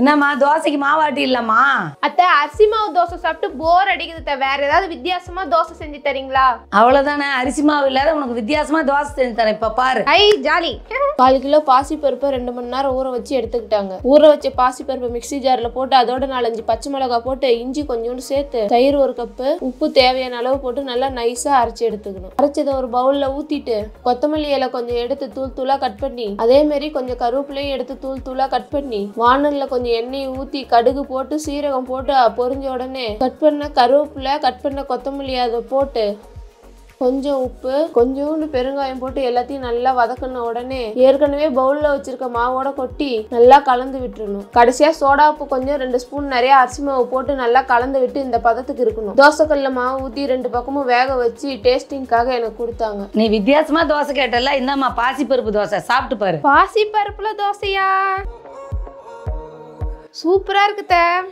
என்னம்மா தோசைக்கு மாவாட்டி இல்லம்மா அத்தை அரிசி மாவு தோசை சாப்பிட்டு போர் அடிக்குது வேற ஏதாவது வித்தியாசமா தோசை செஞ்சு தரீங்களா அவ்வளவுதானே அரிசி மாவு இல்லாத உனக்கு வித்தியாசமா தோசை செஞ்சு தரேன் இப்ப பாரு ஐ ஜாலி கால் கிலோ பருப்பை ரெண்டு மணி நேரம் ஊற வச்சு எடுத்துக்கிட்டாங்க ஊற வச்சு பாசி பருப்பு மிக்சி ஜார்ல போட்டு அதோட நாலஞ்சு பச்சை மிளகாய் போட்டு இஞ்சி கொஞ்சோண்டு சேர்த்து தயிர் ஒரு கப்பு உப்பு தேவையான அளவு போட்டு நல்லா நைஸா அரைச்சு எடுத்துக்கணும் அரைச்சதை ஒரு பவுல்ல ஊத்திட்டு கொத்தமல்லி இலை கொஞ்சம் எடுத்து தூள் தூளா கட் பண்ணி அதே மாதிரி கொஞ்சம் கருவேப்பிலையும் எடுத்து தூள் தூளா கட் பண்ணி வானல்ல கொஞ்சம் கொஞ்சம் எண்ணெய் ஊற்றி கடுகு போட்டு சீரகம் போட்டு பொரிஞ்ச உடனே கட் பண்ண கருவேப்பிலை கட் பண்ண கொத்தமல்லி அதை போட்டு கொஞ்சம் உப்பு கொஞ்சோண்டு பெருங்காயம் போட்டு எல்லாத்தையும் நல்லா வதக்கின உடனே ஏற்கனவே பவுலில் வச்சிருக்க மாவோட கொட்டி நல்லா கலந்து விட்டுருணும் கடைசியாக சோடா உப்பு கொஞ்சம் ரெண்டு ஸ்பூன் நிறைய அரிசி மாவு போட்டு நல்லா கலந்து விட்டு இந்த பதத்துக்கு இருக்கணும் தோசைக்கல்ல மாவு ஊற்றி ரெண்டு பக்கமும் வேக வச்சு டேஸ்டிங்காக எனக்கு கொடுத்தாங்க நீ வித்தியாசமா தோசை கேட்டல இந்தாம்மா பாசிப்பருப்பு தோசை சாப்பிட்டு பாரு பாசிப்பருப்புல தோசையா சூப்பராக இருக்குத்த